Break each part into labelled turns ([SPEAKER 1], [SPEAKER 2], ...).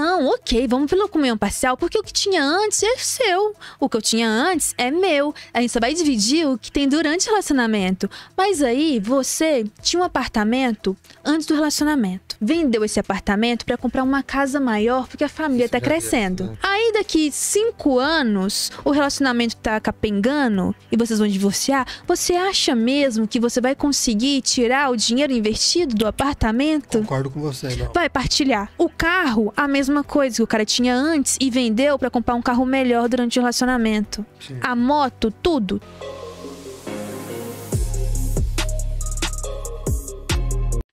[SPEAKER 1] não, ok, vamos pelo comunhão parcial, porque o que tinha antes é seu. O que eu tinha antes é meu. A gente só vai dividir o que tem durante o relacionamento. Mas aí você tinha um apartamento antes do relacionamento. Vendeu esse apartamento para comprar uma casa maior porque a família Isso tá crescendo. É aí daqui cinco anos o relacionamento tá capengando e vocês vão divorciar. Você acha mesmo que você vai conseguir tirar o dinheiro investido do apartamento? Concordo com você, não. Vai partilhar. O carro, a mesma mesma coisa que o cara tinha antes e vendeu para comprar um carro melhor durante o relacionamento. Sim. A moto, tudo.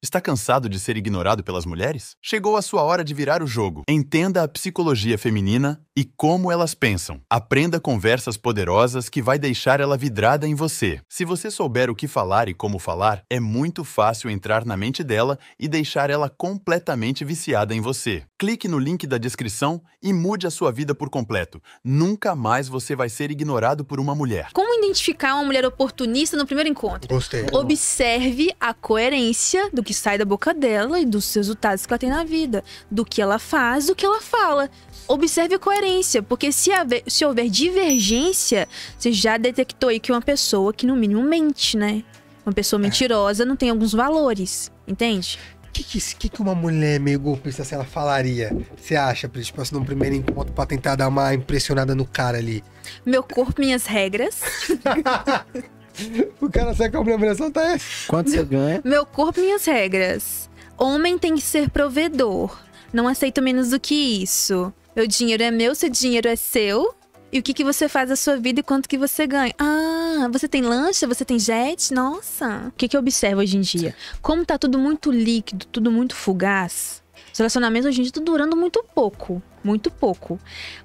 [SPEAKER 2] Está cansado de ser ignorado pelas mulheres? Chegou a sua hora de virar o jogo. Entenda a psicologia feminina e como elas pensam. Aprenda conversas poderosas que vai deixar ela vidrada em você. Se você souber o que falar e como falar, é muito fácil entrar na mente dela e deixar ela completamente viciada em você. Clique no link da descrição e mude a sua vida por completo. Nunca mais você vai ser ignorado por uma mulher.
[SPEAKER 1] Como identificar uma mulher oportunista no primeiro encontro? Gostei. Observe a coerência do que sai da boca dela e dos resultados que ela tem na vida, do que ela faz, do que ela fala. Observe a coerência, porque se, haver, se houver divergência, você já detectou aí que uma pessoa que no mínimo mente, né? Uma pessoa é. mentirosa não tem alguns valores, entende? O
[SPEAKER 3] que, que, que, uma mulher meio golpista, se assim, ela falaria? Você acha, tipo assim, num primeiro encontro pra tentar dar uma impressionada no cara ali?
[SPEAKER 1] Meu corpo, minhas regras.
[SPEAKER 3] o cara sai com a obrigação, tá aí. Quanto você
[SPEAKER 1] ganha? Meu corpo, minhas regras. Homem tem que ser provedor. Não aceito menos do que isso. Meu dinheiro é meu, seu dinheiro é seu. E o que, que você faz da sua vida e quanto que você ganha? Ah, você tem lancha? Você tem jet? Nossa! O que, que eu observo hoje em dia? Como tá tudo muito líquido, tudo muito fugaz, os relacionamentos hoje em dia estão tá durando muito pouco. Muito pouco.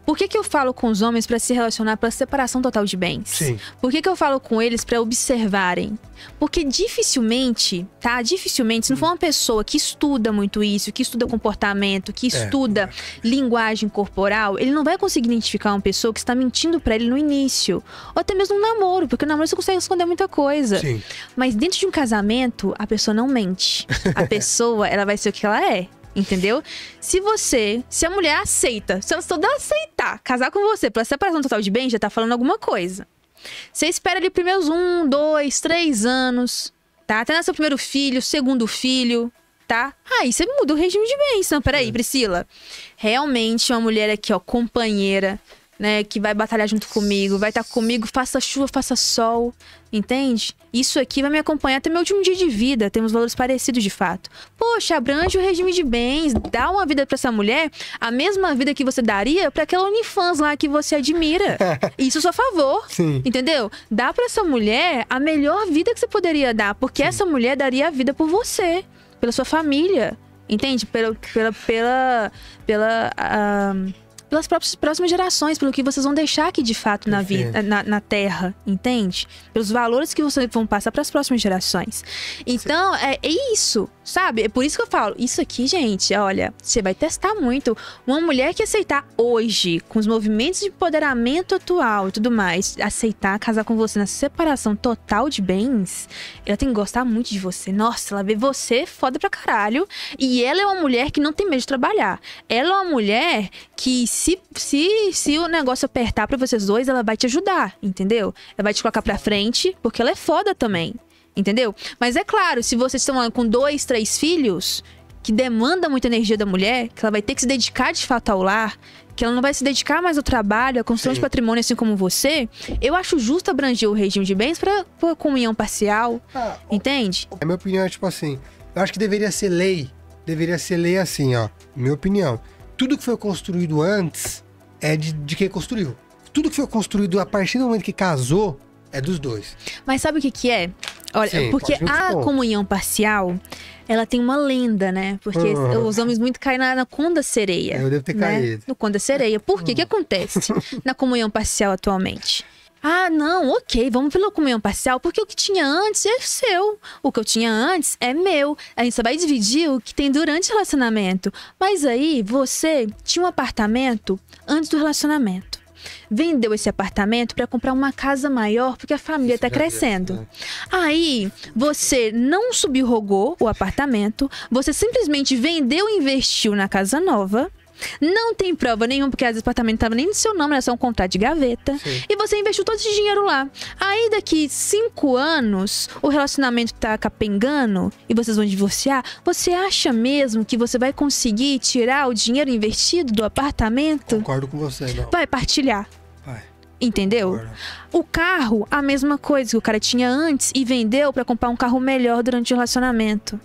[SPEAKER 1] Por que, que eu falo com os homens para se relacionar para separação total de bens? Sim. Por que, que eu falo com eles para observarem? Porque dificilmente, tá? Dificilmente, se não for uma pessoa que estuda muito isso, que estuda comportamento, que é. estuda é. linguagem corporal, ele não vai conseguir identificar uma pessoa que está mentindo para ele no início. Ou até mesmo um namoro, porque no namoro você consegue esconder muita coisa. Sim. Mas dentro de um casamento, a pessoa não mente. A pessoa, ela vai ser o que ela é entendeu? Se você, se a mulher aceita, se ela só dá aceitar casar com você pela separação total de bens, já tá falando alguma coisa. Você espera ali primeiros um, dois, três anos, tá? Até nascer o primeiro filho, segundo filho, tá? Aí você muda o regime de bens. Não, peraí, é. Priscila. Realmente uma mulher aqui, ó, companheira, né, que vai batalhar junto comigo, vai estar tá comigo, faça chuva, faça sol, entende? Isso aqui vai me acompanhar até meu último dia de vida, temos valores parecidos de fato. Poxa, abrange o regime de bens, dá uma vida para essa mulher, a mesma vida que você daria para aquela OnlyFans lá que você admira. Isso a seu favor, Sim. entendeu? Dá para essa mulher a melhor vida que você poderia dar, porque Sim. essa mulher daria a vida por você, pela sua família, entende? Pela, pela, pela, pela uh pelas próprias, próximas gerações, pelo que vocês vão deixar aqui de fato na, vida, na, na, terra, entende? Pelos valores que vocês vão passar para as próximas gerações. Então, é, é isso. Sabe? É por isso que eu falo, isso aqui, gente, olha, você vai testar muito. Uma mulher que aceitar hoje, com os movimentos de empoderamento atual e tudo mais, aceitar casar com você na separação total de bens, ela tem que gostar muito de você. Nossa, ela vê você foda pra caralho. E ela é uma mulher que não tem medo de trabalhar. Ela é uma mulher que, se, se, se o negócio apertar para vocês dois, ela vai te ajudar, entendeu? Ela vai te colocar pra frente, porque ela é foda também. Entendeu? Mas é claro, se vocês estão com dois, três filhos, que demanda muita energia da mulher, que ela vai ter que se dedicar de fato ao lar, que ela não vai se dedicar mais ao trabalho, à construção Sim. de patrimônio assim como você, eu acho justo abranger o regime de bens para comunhão parcial. Ah, entende? A é minha opinião é tipo assim: eu acho que
[SPEAKER 3] deveria ser lei. Deveria ser lei assim, ó. Minha opinião. Tudo que foi construído antes é de, de quem construiu. Tudo que foi construído a partir do momento que casou é dos dois.
[SPEAKER 1] Mas sabe o que, que é? Olha, Sim, porque a comunhão parcial, ela tem uma lenda, né? Porque uhum. os homens muito caem na, na conda sereia. Eu devo ter né? caído. No conda sereia. Por quê? O uhum. que hum. acontece na comunhão parcial atualmente? Ah, não, ok, vamos pela comunhão parcial, porque o que tinha antes é seu. O que eu tinha antes é meu. A gente só vai dividir o que tem durante o relacionamento. Mas aí, você tinha um apartamento antes do relacionamento vendeu esse apartamento para comprar uma casa maior porque a família está é crescendo. Deus, né? Aí você não subrogou o apartamento, você simplesmente vendeu e investiu na casa nova não tem prova nenhuma, porque as apartamentos estavam nem no seu nome, era só um contrato de gaveta. Sim. E você investiu todo esse dinheiro lá. Aí daqui cinco anos, o relacionamento tá capengando e vocês vão divorciar. Você acha mesmo que você vai conseguir tirar o dinheiro investido do apartamento? Concordo com você, não. Vai partilhar. Vai. Entendeu? O carro, a mesma coisa que o cara tinha antes e vendeu para comprar um carro melhor durante o relacionamento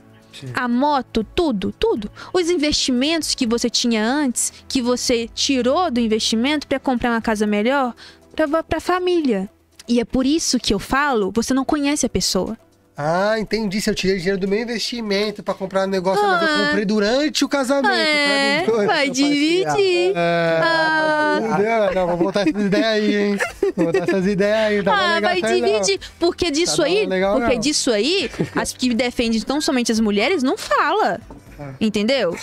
[SPEAKER 1] a moto, tudo, tudo. Os investimentos que você tinha antes, que você tirou do investimento para comprar uma casa melhor, para a família. E é por isso que eu falo, você não conhece a pessoa. Ah, entendi. Se eu tirei
[SPEAKER 3] dinheiro do meu investimento para comprar um negócio, ah. mas eu ah. comprei durante o casamento. Tá, é, vai dividir. É, ah, ah. Não, vou botar essas ideias aí, hein? Vou botar essas
[SPEAKER 1] ideias aí. Tá ah, legal, vai tá dividir. Não. Porque disso tá aí, legal, porque não. disso aí, as que defendem tão somente as mulheres, não fala. Entendeu?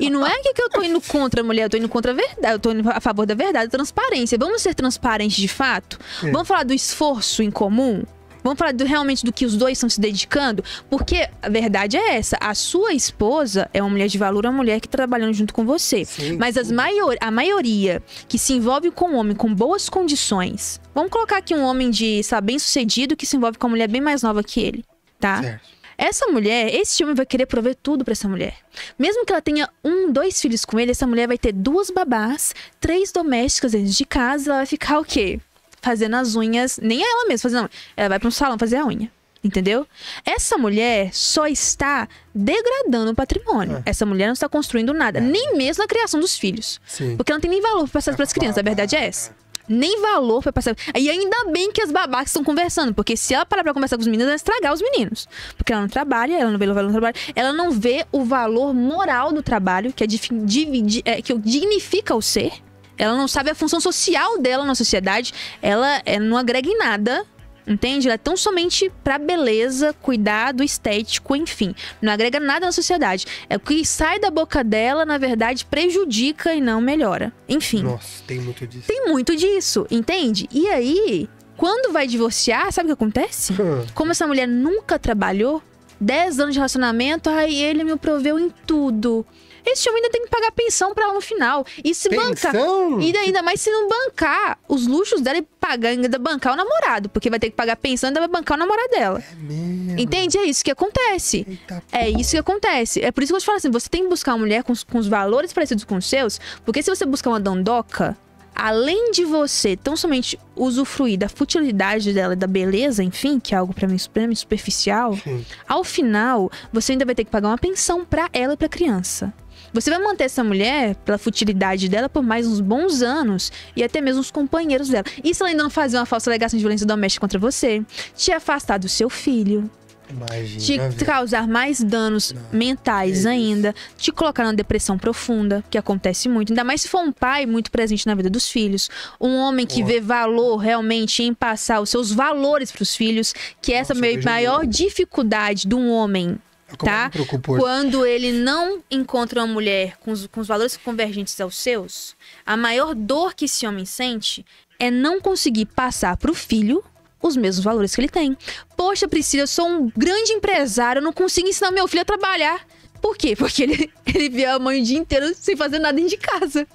[SPEAKER 1] E não é que eu tô indo contra a mulher, eu tô indo contra a verdade, eu tô indo a favor da verdade, da transparência. Vamos ser transparentes de fato? É. Vamos falar do esforço em comum? Vamos falar do, realmente do que os dois estão se dedicando? Porque a verdade é essa: a sua esposa é uma mulher de valor, é uma mulher que tá trabalhando junto com você. Sim, Mas as maior, a maioria que se envolve com um homem com boas condições. Vamos colocar aqui um homem de, sabe, bem sucedido que se envolve com uma mulher bem mais nova que ele, tá? Certo. Essa mulher, esse homem vai querer prover tudo para essa mulher. Mesmo que ela tenha um, dois filhos com ele, essa mulher vai ter duas babás, três domésticas dentro de casa, ela vai ficar o quê? fazendo as unhas, nem ela mesma fazendo, unha, ela vai para um salão fazer a unha. Entendeu? Essa mulher só está degradando o patrimônio. É. Essa mulher não está construindo nada, é. nem mesmo a criação dos filhos. Sim. Porque não tem nem valor para as crianças, a verdade é essa. Nem valor para passar. E ainda bem que as babacas estão conversando, porque se ela parar para conversar com os meninos, ela vai estragar os meninos. Porque ela não trabalha, ela não vê o valor do trabalho, ela não vê o valor moral do trabalho, que é, dividi, é que dignifica o ser ela não sabe a função social dela na sociedade, ela eh, não agrega em nada entende? Ela é tão somente para beleza, cuidado estético, enfim. Não agrega nada na sociedade. É o que sai da boca dela, na verdade, prejudica e não melhora. Enfim. Nossa, tem muito disso. Tem muito disso, entende? E aí, quando vai divorciar, sabe o que acontece? Hum. Como essa mulher nunca trabalhou, 10 anos de relacionamento, aí ele me proveu em tudo. Esse homem ainda tem que pagar pensão para ela no final. E se bancar. E ainda mais se não bancar os luxos dela e pagar, ainda bancar o namorado. Porque vai ter que pagar pensão e ainda vai bancar o namorado dela. É mesmo. Entende? É isso que acontece. Eita, é isso que acontece. É por isso que eu te falo assim: você tem que buscar uma mulher com, com os valores parecidos com os seus. Porque se você buscar uma dandoca, além de você tão somente usufruir da futilidade dela, da beleza, enfim, que é algo para mim, pra mim superficial, Sim. ao final você ainda vai ter que pagar uma pensão para ela e para criança. Você vai manter essa mulher, pela futilidade dela, por mais uns bons anos e até mesmo os companheiros dela. Isso além de não fazer uma falsa alegação de violência doméstica contra você, te afastar do seu filho. Imagina, te causar mais danos não, é mentais é ainda, te colocar numa depressão profunda, que acontece muito, ainda mais se for um pai muito presente na vida dos filhos, um homem que Porra. vê valor realmente em passar os seus valores para os filhos, que é essa é a maior dificuldade de um homem tá? Quando ele não encontra uma mulher com os, com os valores convergentes aos seus, a maior dor que esse homem sente é não conseguir passar para o filho os mesmos valores que ele tem. Poxa, Priscila, eu sou um grande empresário, eu não consigo ensinar meu filho a trabalhar. Por quê? Porque ele, ele via a mãe o dia inteiro sem fazer nada dentro de casa.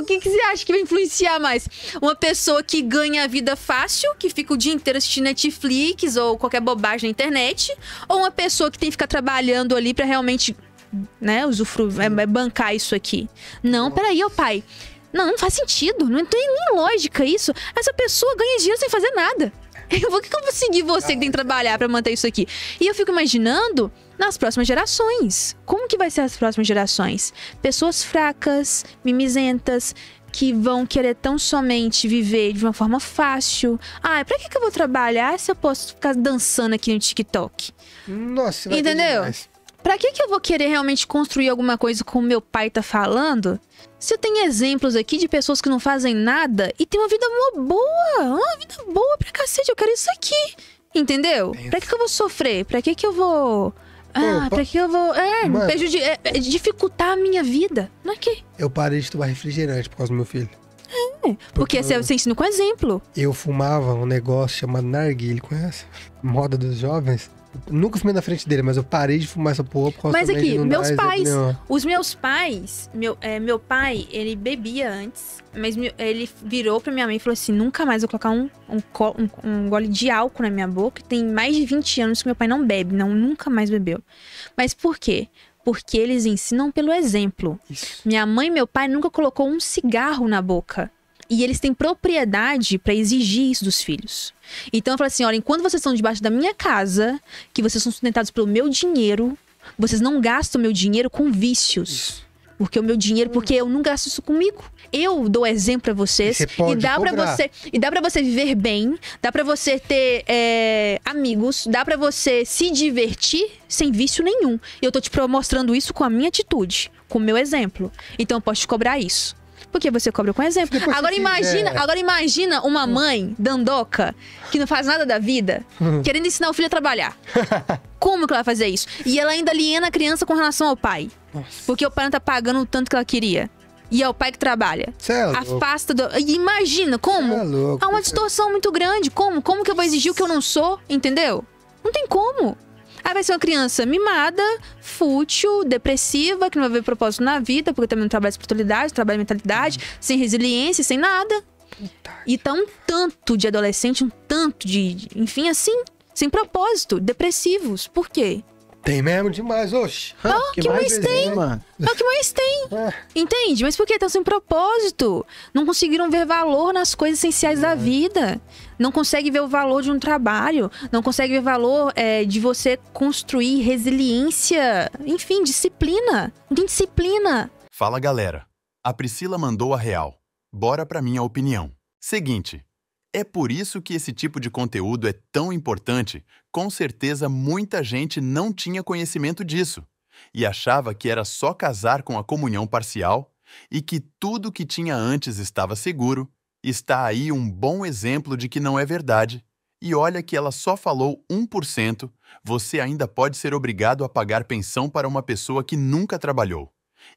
[SPEAKER 1] O que, que você acha que vai influenciar mais? Uma pessoa que ganha a vida fácil, que fica o dia inteiro assistindo Netflix ou qualquer bobagem na internet, ou uma pessoa que tem que ficar trabalhando ali para realmente, né, usufruir, é, é bancar isso aqui? Não, peraí, ô pai. Não, não faz sentido. Não tem nem lógica isso. Essa pessoa ganha dinheiro sem fazer nada. Eu vou, que eu vou seguir você que tem que trabalhar para manter isso aqui? E eu fico imaginando nas próximas gerações. Como que vai ser as próximas gerações? Pessoas fracas, mimizentas, que vão querer tão somente viver de uma forma fácil. Ah, pra que, que eu vou trabalhar se eu posso ficar dançando aqui no TikTok?
[SPEAKER 3] Nossa, Entendeu?
[SPEAKER 1] Pra que, que eu vou querer realmente construir alguma coisa como meu pai tá falando? Você tem exemplos aqui de pessoas que não fazem nada e tem uma vida boa, uma vida boa pra cacete, eu quero isso aqui. Entendeu? Isso. Pra que, que eu vou sofrer? Pra que, que eu vou. Ah, Pô, pra que eu vou. É, Mano, é, é dificultar a minha vida. Não é que.
[SPEAKER 3] Eu parei de tomar refrigerante por causa do meu filho.
[SPEAKER 1] É, porque, porque você, eu, você ensina com exemplo.
[SPEAKER 3] Eu fumava um negócio chamado narguile, conhece? Moda dos jovens. Nunca fumei na frente dele, mas eu parei de fumar essa porra por causa Mas aqui, meus pais.
[SPEAKER 1] Os meus pais. Meu, é, meu pai, ele bebia antes, mas ele virou pra minha mãe e falou assim: nunca mais vou colocar um, um, um, um gole de álcool na minha boca. Tem mais de 20 anos que meu pai não bebe, não, nunca mais bebeu. Mas por quê? Porque eles ensinam pelo exemplo. Isso. Minha mãe e meu pai nunca colocou um cigarro na boca. E eles têm propriedade para exigir isso dos filhos. Então eu falo assim: olha, enquanto vocês estão debaixo da minha casa, que vocês são sustentados pelo meu dinheiro, vocês não gastam meu dinheiro com vícios. Isso. Porque o meu dinheiro, porque eu não gasto isso comigo. Eu dou exemplo para vocês você e dá para você e dá para você viver bem, dá para você ter é, amigos, dá para você se divertir sem vício nenhum. Eu tô te mostrando isso com a minha atitude, com o meu exemplo. Então eu posso te cobrar isso. Porque você cobra com exemplo. Depois agora imagina, quiser. É. agora imagina uma mãe dandoca que não faz nada da vida, uhum. querendo ensinar o filho a trabalhar. Como que ela vai fazer isso? E ela ainda aliena a criança com relação ao pai. Nossa. Porque o pai não tá pagando o tanto que ela queria. E é o pai que trabalha. Cê é Afasta do. Imagina, como? é louco, Há uma é distorção muito grande. Como? Como que eu vou exigir o que eu não sou? Entendeu? Não tem como. Aí vai ser uma criança mimada, fútil, depressiva, que não vai ver propósito na vida, porque também não trabalha espiritualidade, não trabalha mentalidade, uhum. sem resiliência, sem nada. E tá um tanto de adolescente, um tanto de. Enfim, assim, sem propósito, depressivos. Por quê?
[SPEAKER 3] Tem mesmo demais, oxe. Ah, oh, o que, que mais, mais tem? Mano? Ah,
[SPEAKER 1] que mais tem? É. Entende? Mas por que estão tá sem propósito? Não conseguiram ver valor nas coisas essenciais é. da vida. Não consegue ver o valor de um trabalho. Não consegue ver valor é, de você construir resiliência. Enfim, disciplina. Não tem disciplina.
[SPEAKER 2] Fala, galera. A Priscila mandou a real. Bora pra minha opinião. Seguinte, é por isso que esse tipo de conteúdo é tão importante. Com certeza, muita gente não tinha conhecimento disso e achava que era só casar com a comunhão parcial e que tudo que tinha antes estava seguro. Está aí um bom exemplo de que não é verdade. E olha que ela só falou 1%, você ainda pode ser obrigado a pagar pensão para uma pessoa que nunca trabalhou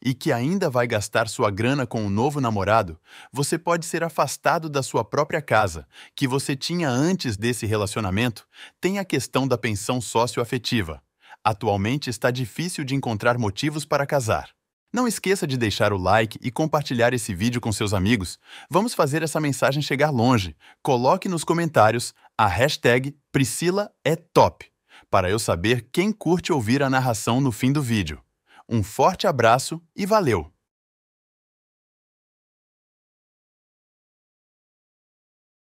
[SPEAKER 2] e que ainda vai gastar sua grana com um novo namorado, você pode ser afastado da sua própria casa, que você tinha antes desse relacionamento, tem a questão da pensão socioafetiva. Atualmente está difícil de encontrar motivos para casar. Não esqueça de deixar o like e compartilhar esse vídeo com seus amigos. Vamos fazer essa mensagem chegar longe. Coloque nos comentários a hashtag Priscila é top, para eu saber quem curte ouvir a narração no fim do vídeo. Um forte abraço e valeu!